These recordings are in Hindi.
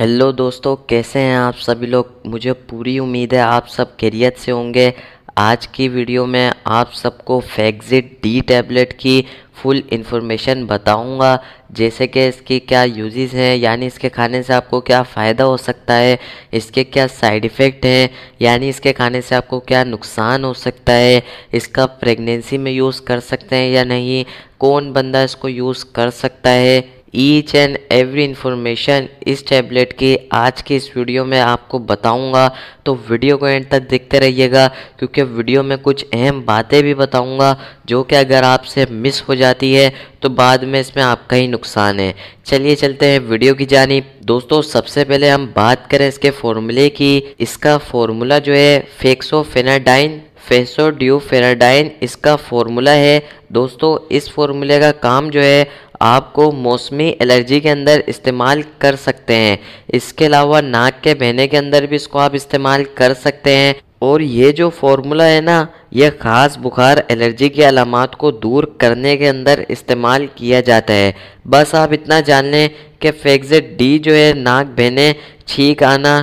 हेलो दोस्तों कैसे हैं आप सभी लोग मुझे पूरी उम्मीद है आप सब कैरियत से होंगे आज की वीडियो में आप सबको फैक्जिट डी टैबलेट की फुल इन्फॉर्मेशन बताऊंगा जैसे कि इसकी क्या यूजेस हैं यानी इसके खाने से आपको क्या फ़ायदा हो सकता है इसके क्या साइड इफ़ेक्ट हैं यानी इसके खाने से आपको क्या नुकसान हो सकता है इसका प्रेगनेंसी में यूज़ कर सकते हैं या नहीं कौन बंदा इसको यूज़ कर सकता है ईच एंड एवरी इन्फॉर्मेशन इस टैबलेट के आज के इस वीडियो में आपको बताऊंगा तो वीडियो को एंड तक देखते रहिएगा क्योंकि वीडियो में कुछ अहम बातें भी बताऊंगा जो कि अगर आपसे मिस हो जाती है तो बाद में इसमें आपका ही नुकसान है चलिए चलते हैं वीडियो की जानी दोस्तों सबसे पहले हम बात करें इसके फॉर्मूले की इसका फॉर्मूला जो है फेक्सोफेनाडाइन फेसोड्यूफेनाडाइन इसका फॉर्मूला है दोस्तों इस फॉर्मूले का काम जो है आपको मौसमी एलर्जी के अंदर इस्तेमाल कर सकते हैं इसके अलावा नाक के बहने के अंदर भी इसको आप इस्तेमाल कर सकते हैं और ये जो फार्मूला है ना ये ख़ास बुखार एलर्जी की अलामत को दूर करने के अंदर इस्तेमाल किया जाता है बस आप इतना जान लें कि फेगजेट डी जो है नाक बहने छींक आना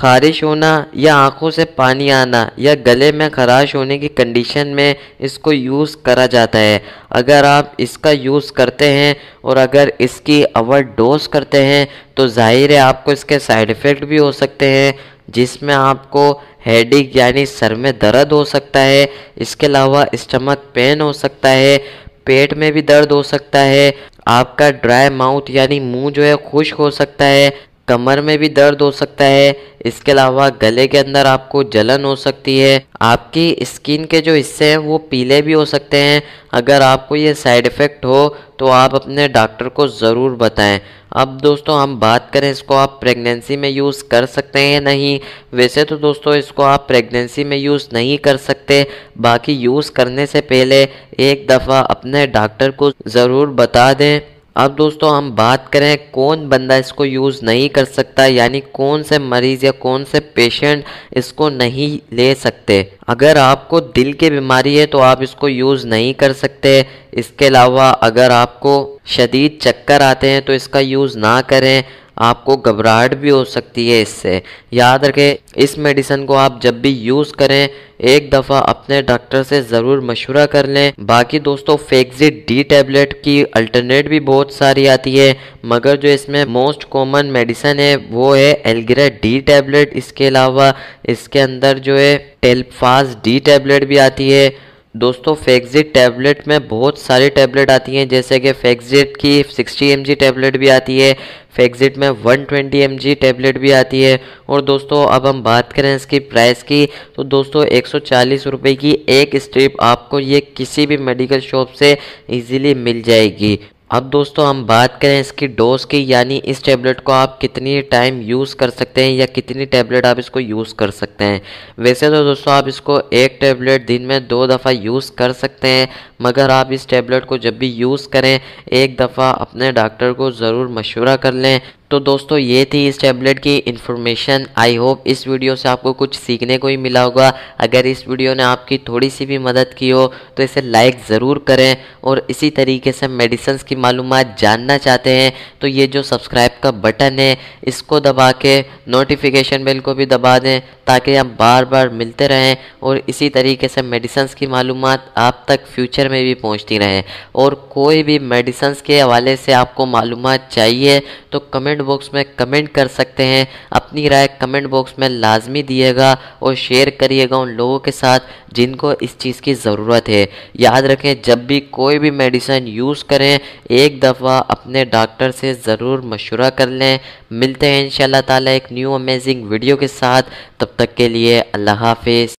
खारिश होना या आंखों से पानी आना या गले में खराश होने की कंडीशन में इसको यूज़ करा जाता है अगर आप इसका यूज़ करते हैं और अगर इसकी अवर डोज करते हैं तो ज़ाहिर है आपको इसके साइड इफ़ेक्ट भी हो सकते हैं जिसमें आपको हेडिक यानी सर में दर्द हो सकता है इसके अलावा स्टमक पेन हो सकता है पेट में भी दर्द हो सकता है आपका ड्राई माउथ यानी मुंह जो है खुश्क हो सकता है कमर में भी दर्द हो सकता है इसके अलावा गले के अंदर आपको जलन हो सकती है आपकी स्किन के जो हिस्से हैं वो पीले भी हो सकते हैं अगर आपको ये साइड इफ़ेक्ट हो तो आप अपने डॉक्टर को ज़रूर बताएं अब दोस्तों हम बात करें इसको आप प्रेगनेंसी में यूज़ कर सकते हैं या नहीं वैसे तो दोस्तों इसको आप प्रेगनेंसी में यूज़ नहीं कर सकते बाकी यूज़ करने से पहले एक दफ़ा अपने डॉक्टर को ज़रूर बता दें अब दोस्तों हम बात करें कौन बंदा इसको यूज़ नहीं कर सकता यानी कौन से मरीज़ या कौन से पेशेंट इसको नहीं ले सकते अगर आपको दिल की बीमारी है तो आप इसको यूज़ नहीं कर सकते इसके अलावा अगर आपको शदीद चक्कर आते हैं तो इसका यूज़ ना करें आपको घबराहट भी हो सकती है इससे याद रखें इस मेडिसन को आप जब भी यूज़ करें एक दफ़ा अपने डॉक्टर से ज़रूर मशवरा कर लें बाकी दोस्तों फेक्जिट डी टेबलेट की अल्टरनेट भी बहुत सारी आती है मगर जो इसमें मोस्ट कॉमन मेडिसन है वो है एलग्रा डी टेबलेट इसके अलावा इसके अंदर जो है टेल्फास डी टेबलेट भी आती है दोस्तों फेक्जिट टैबलेट में बहुत सारी टैबलेट आती हैं जैसे कि फेक्जिट की 60 एम टैबलेट भी आती है फेक्जिट में 120 ट्वेंटी एम टैबलेट भी आती है और दोस्तों अब हम बात करें इसकी प्राइस की तो दोस्तों एक सौ की एक स्ट्रिप आपको ये किसी भी मेडिकल शॉप से इजीली मिल जाएगी अब दोस्तों हम बात करें इसकी डोज की यानी इस टैबलेट को आप कितनी टाइम यूज़ कर सकते हैं या कितनी टैबलेट आप इसको यूज़ कर सकते हैं वैसे तो दोस्तों आप इसको एक टैबलेट दिन में दो दफ़ा यूज़ कर सकते हैं मगर आप इस टैबलेट को जब भी यूज़ करें एक दफ़ा अपने डॉक्टर को ज़रूर मशवरा कर लें तो दोस्तों ये थी इस टैबलेट की इन्फॉर्मेशन आई होप इस वीडियो से आपको कुछ सीखने को ही मिला होगा अगर इस वीडियो ने आपकी थोड़ी सी भी मदद की हो तो इसे लाइक ज़रूर करें और इसी तरीके से मेडिसन की मालूम जानना चाहते हैं तो ये जो सब्सक्राइब का बटन है इसको दबा के नोटिफिकेशन बिल को भी दबा दें ताकि आप बार बार मिलते रहें और इसी तरीके से मेडिसन की मालूम आप तक फ्यूचर में भी पहुँचती रहें और कोई भी मेडिसन्स के हवाले से आपको मालूम चाहिए तो कमेंट कमेंट बॉक्स में कमेंट कर सकते हैं अपनी राय कमेंट बॉक्स में लाजमी दिएगा और शेयर करिएगा उन लोगों के साथ जिनको इस चीज़ की ज़रूरत है याद रखें जब भी कोई भी मेडिसिन यूज़ करें एक दफ़ा अपने डॉक्टर से ज़रूर मशवरा कर लें मिलते हैं इन ताला एक न्यू अमेजिंग वीडियो के साथ तब तक के लिए अल्लाह हाफिज़